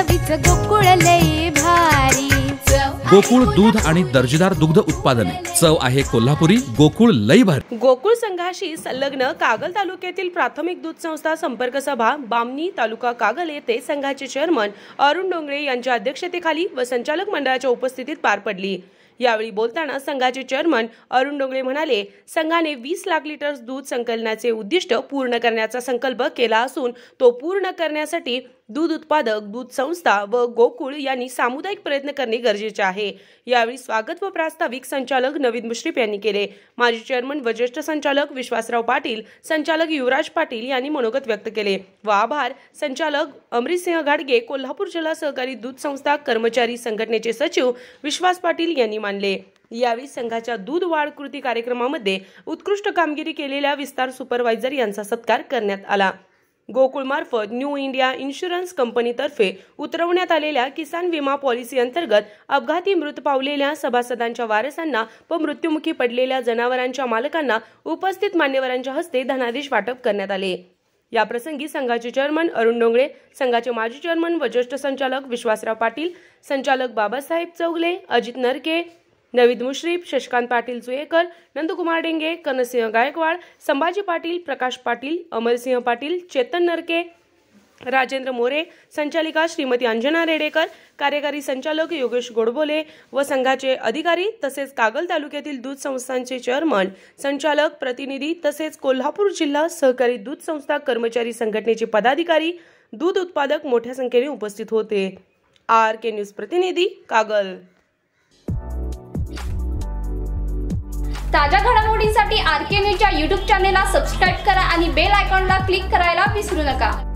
चवीच गोकुळ भारी गोकुळ दूध आणि दर्जेदार दुग्ध उत्पादने चव आहे कोल्हापुरी गोकुळ लई भर गोकुळ संघाशी संलग्न कागल तालुक्यातील प्राथमिक दूध संस्था संपर्क सभा बामणी तालुका कागल येथे संघाचे चेअरमन अरुण डोंगरे यांच्या अध्यक्षतेखाली व संचालक मंडळाच्या उपस्थितीत पार पडली यावेळी बोलताना संघाचे चेअरमन अरुण डोंगरे म्हणाले संघाने वीस लाख लिटर दूध संकलनाचे उद्दिष्ट पूर्ण करण्याचा संकल्प केला असून तो पूर्ण करण्यासाठी दूध उत्पादक दूध संस्था व गोकुळ यांनी सामुदायिक प्रयत्न करणे गरजेचे आहे यावेळी स्वागत व प्रास्ताविक संचालक नवीन मुश्रीफ यांनी केले माजी चेअरमन व ज्येष्ठ संचालक विश्वासराव पाटील संचालक युवराज पाटील यांनी मनोगत व्यक्त केले व आभार संचालक अमृतसिंह घाडगे कोल्हापूर जिल्हा सहकारी दूध संस्था कर्मचारी संघटनेचे सचिव विश्वास पाटील यांनी मानले यावेळी संघाच्या दूध वाढ कृती कार्यक्रमामध्ये उत्कृष्ट कामगिरी केलेल्या विस्तार सुपरवायझर यांचा सत्कार करण्यात आला गोकुळमार्फत न्यू इंडिया इन्शुरन्स कंपनीतर्फे उतरवण्यात आलेल्या किसान विमा पॉलिसी अंतर्गत अपघाती मृत पावलेल्या सभासदांच्या वारसांना व मृत्युमुखी पडलेल्या जनावरांच्या मालकांना उपस्थित मान्यवरांच्या हस्ते धनादेश वाटप करण्यात आले या प्रसंगी संघाचे चेअरमन अरुण डोंगळे संघाचे माजी चेअरमन व ज्येष्ठ संचालक विश्वासराव पाटील संचालक बाबासाहेब चौगले अजित नरके नवीद मुश्रीफ शशकांत पाटील चुयेकर नंदकुमार डेंगे कनसिंह गायकवाड संभाजी पाटील प्रकाश पाटील अमरसिंह पाटील चेतन नरके राजेंद्र मोरे संचालिका श्रीमती अंजना रेडेकर कार्यकारी संचालक योगेश गोडबोले व संघाचे अधिकारी तसेच कागल तालुक्यातील दूध संस्थांचे चेअरमन संचालक प्रतिनिधी तसेच कोल्हापूर जिल्हा सहकारी दूध संस्था कर्मचारी संघटनेचे पदाधिकारी दूध उत्पादक मोठ्या संख्येने उपस्थित होते आर के न्यूज प्रतिनिधी कागल ताज्या घडामोडींसाठी आर के न्यूजच्या यूट्यूब चॅनेलला सबस्क्राईब करा आणि बेल आयकॉनला क्लिक करायला विसरू नका